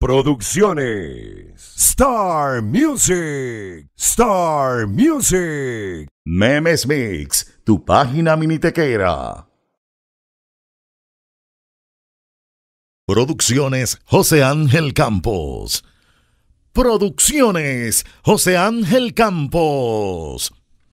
Producciones Star Music Star Music Memes Mix, tu página minitequera. Producciones José Ángel Campos. Producciones José Ángel Campos.